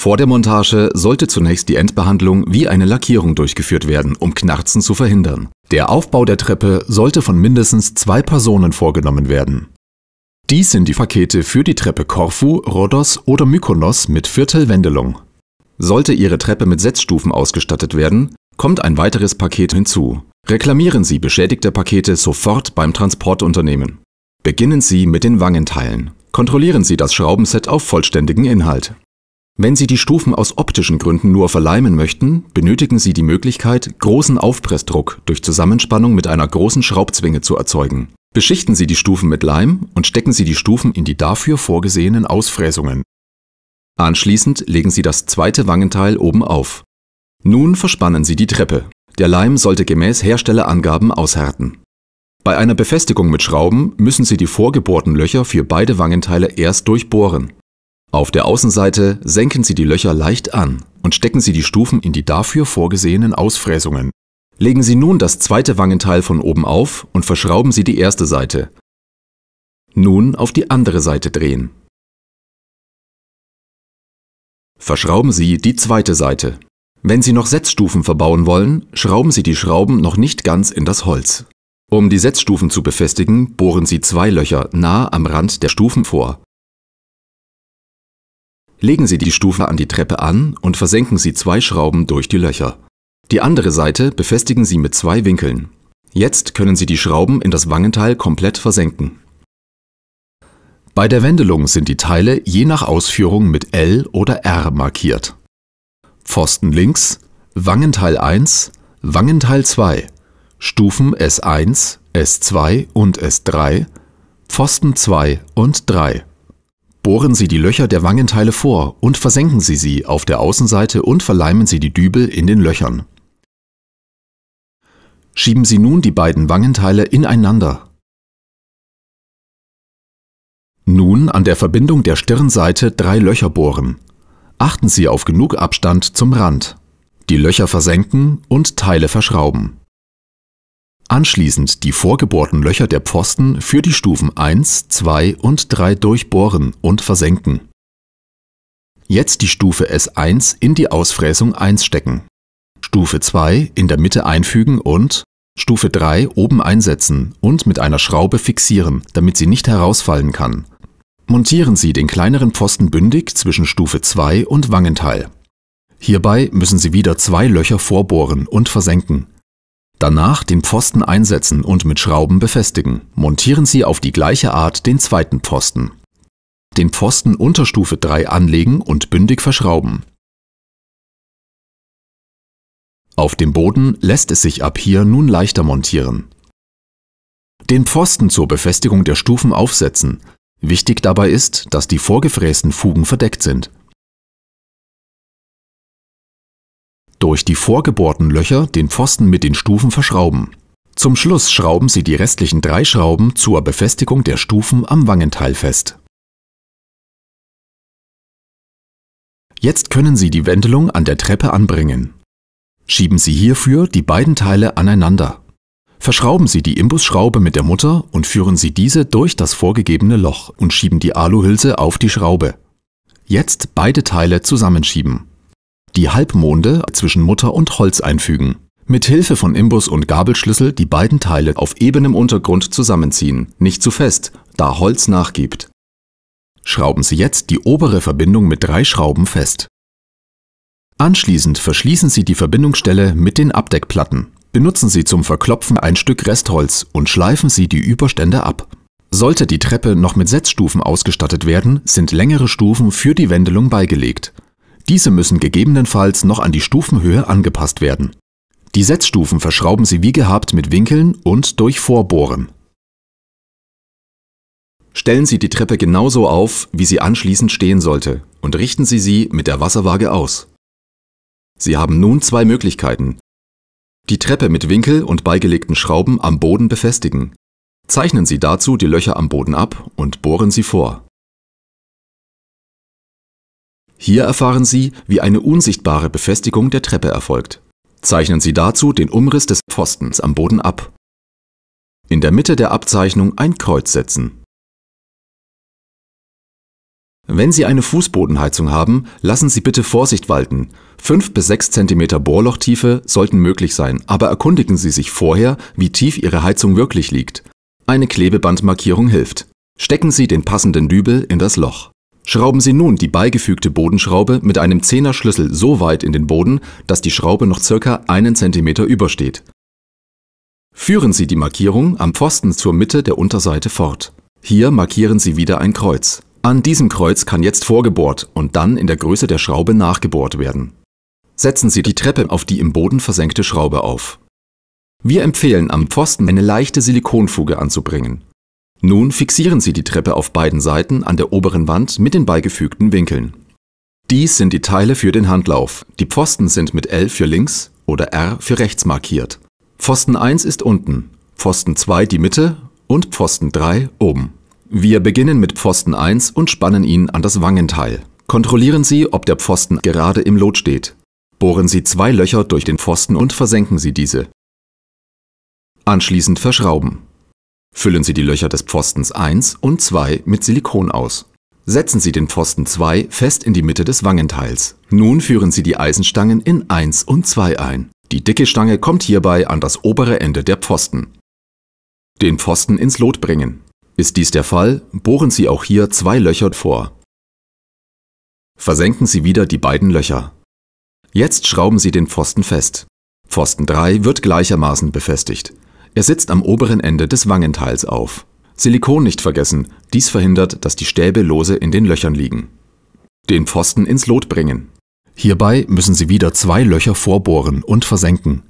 Vor der Montage sollte zunächst die Endbehandlung wie eine Lackierung durchgeführt werden, um Knarzen zu verhindern. Der Aufbau der Treppe sollte von mindestens zwei Personen vorgenommen werden. Dies sind die Pakete für die Treppe Korfu, Rhodos oder Mykonos mit Viertelwendelung. Sollte Ihre Treppe mit Setzstufen ausgestattet werden, kommt ein weiteres Paket hinzu. Reklamieren Sie beschädigte Pakete sofort beim Transportunternehmen. Beginnen Sie mit den Wangenteilen. Kontrollieren Sie das Schraubenset auf vollständigen Inhalt. Wenn Sie die Stufen aus optischen Gründen nur verleimen möchten, benötigen Sie die Möglichkeit, großen Aufpressdruck durch Zusammenspannung mit einer großen Schraubzwinge zu erzeugen. Beschichten Sie die Stufen mit Leim und stecken Sie die Stufen in die dafür vorgesehenen Ausfräsungen. Anschließend legen Sie das zweite Wangenteil oben auf. Nun verspannen Sie die Treppe. Der Leim sollte gemäß Herstellerangaben aushärten. Bei einer Befestigung mit Schrauben müssen Sie die vorgebohrten Löcher für beide Wangenteile erst durchbohren. Auf der Außenseite senken Sie die Löcher leicht an und stecken Sie die Stufen in die dafür vorgesehenen Ausfräsungen. Legen Sie nun das zweite Wangenteil von oben auf und verschrauben Sie die erste Seite. Nun auf die andere Seite drehen. Verschrauben Sie die zweite Seite. Wenn Sie noch Setzstufen verbauen wollen, schrauben Sie die Schrauben noch nicht ganz in das Holz. Um die Setzstufen zu befestigen, bohren Sie zwei Löcher nah am Rand der Stufen vor. Legen Sie die Stufe an die Treppe an und versenken Sie zwei Schrauben durch die Löcher. Die andere Seite befestigen Sie mit zwei Winkeln. Jetzt können Sie die Schrauben in das Wangenteil komplett versenken. Bei der Wendelung sind die Teile je nach Ausführung mit L oder R markiert. Pfosten links, Wangenteil 1, Wangenteil 2, Stufen S1, S2 und S3, Pfosten 2 und 3. Bohren Sie die Löcher der Wangenteile vor und versenken Sie sie auf der Außenseite und verleimen Sie die Dübel in den Löchern. Schieben Sie nun die beiden Wangenteile ineinander. Nun an der Verbindung der Stirnseite drei Löcher bohren. Achten Sie auf genug Abstand zum Rand. Die Löcher versenken und Teile verschrauben. Anschließend die vorgebohrten Löcher der Pfosten für die Stufen 1, 2 und 3 durchbohren und versenken. Jetzt die Stufe S1 in die Ausfräsung 1 stecken, Stufe 2 in der Mitte einfügen und Stufe 3 oben einsetzen und mit einer Schraube fixieren, damit sie nicht herausfallen kann. Montieren Sie den kleineren Pfosten bündig zwischen Stufe 2 und Wangenteil. Hierbei müssen Sie wieder zwei Löcher vorbohren und versenken, Danach den Pfosten einsetzen und mit Schrauben befestigen. Montieren Sie auf die gleiche Art den zweiten Pfosten. Den Pfosten Unterstufe 3 anlegen und bündig verschrauben. Auf dem Boden lässt es sich ab hier nun leichter montieren. Den Pfosten zur Befestigung der Stufen aufsetzen. Wichtig dabei ist, dass die vorgefrästen Fugen verdeckt sind. durch die vorgebohrten Löcher den Pfosten mit den Stufen verschrauben. Zum Schluss schrauben Sie die restlichen drei Schrauben zur Befestigung der Stufen am Wangenteil fest. Jetzt können Sie die Wendelung an der Treppe anbringen. Schieben Sie hierfür die beiden Teile aneinander. Verschrauben Sie die Imbusschraube mit der Mutter und führen Sie diese durch das vorgegebene Loch und schieben die Aluhülse auf die Schraube. Jetzt beide Teile zusammenschieben die Halbmonde zwischen Mutter und Holz einfügen. Mit Hilfe von Imbus und Gabelschlüssel die beiden Teile auf ebenem Untergrund zusammenziehen, nicht zu fest, da Holz nachgibt. Schrauben Sie jetzt die obere Verbindung mit drei Schrauben fest. Anschließend verschließen Sie die Verbindungsstelle mit den Abdeckplatten. Benutzen Sie zum Verklopfen ein Stück Restholz und schleifen Sie die Überstände ab. Sollte die Treppe noch mit Setzstufen ausgestattet werden, sind längere Stufen für die Wendelung beigelegt. Diese müssen gegebenenfalls noch an die Stufenhöhe angepasst werden. Die Setzstufen verschrauben Sie wie gehabt mit Winkeln und durch Vorbohren. Stellen Sie die Treppe genauso auf, wie sie anschließend stehen sollte und richten Sie sie mit der Wasserwaage aus. Sie haben nun zwei Möglichkeiten. Die Treppe mit Winkel und beigelegten Schrauben am Boden befestigen. Zeichnen Sie dazu die Löcher am Boden ab und bohren sie vor. Hier erfahren Sie, wie eine unsichtbare Befestigung der Treppe erfolgt. Zeichnen Sie dazu den Umriss des Pfostens am Boden ab. In der Mitte der Abzeichnung ein Kreuz setzen. Wenn Sie eine Fußbodenheizung haben, lassen Sie bitte Vorsicht walten. 5 bis 6 cm Bohrlochtiefe sollten möglich sein, aber erkundigen Sie sich vorher, wie tief Ihre Heizung wirklich liegt. Eine Klebebandmarkierung hilft. Stecken Sie den passenden Dübel in das Loch. Schrauben Sie nun die beigefügte Bodenschraube mit einem 10 Schlüssel so weit in den Boden, dass die Schraube noch ca. einen Zentimeter übersteht. Führen Sie die Markierung am Pfosten zur Mitte der Unterseite fort. Hier markieren Sie wieder ein Kreuz. An diesem Kreuz kann jetzt vorgebohrt und dann in der Größe der Schraube nachgebohrt werden. Setzen Sie die Treppe auf die im Boden versenkte Schraube auf. Wir empfehlen am Pfosten eine leichte Silikonfuge anzubringen. Nun fixieren Sie die Treppe auf beiden Seiten an der oberen Wand mit den beigefügten Winkeln. Dies sind die Teile für den Handlauf. Die Pfosten sind mit L für links oder R für rechts markiert. Pfosten 1 ist unten, Pfosten 2 die Mitte und Pfosten 3 oben. Wir beginnen mit Pfosten 1 und spannen ihn an das Wangenteil. Kontrollieren Sie, ob der Pfosten gerade im Lot steht. Bohren Sie zwei Löcher durch den Pfosten und versenken Sie diese. Anschließend verschrauben. Füllen Sie die Löcher des Pfostens 1 und 2 mit Silikon aus. Setzen Sie den Pfosten 2 fest in die Mitte des Wangenteils. Nun führen Sie die Eisenstangen in 1 und 2 ein. Die dicke Stange kommt hierbei an das obere Ende der Pfosten. Den Pfosten ins Lot bringen. Ist dies der Fall, bohren Sie auch hier zwei Löcher vor. Versenken Sie wieder die beiden Löcher. Jetzt schrauben Sie den Pfosten fest. Pfosten 3 wird gleichermaßen befestigt. Er sitzt am oberen Ende des Wangenteils auf. Silikon nicht vergessen, dies verhindert, dass die Stäbe lose in den Löchern liegen. Den Pfosten ins Lot bringen. Hierbei müssen Sie wieder zwei Löcher vorbohren und versenken.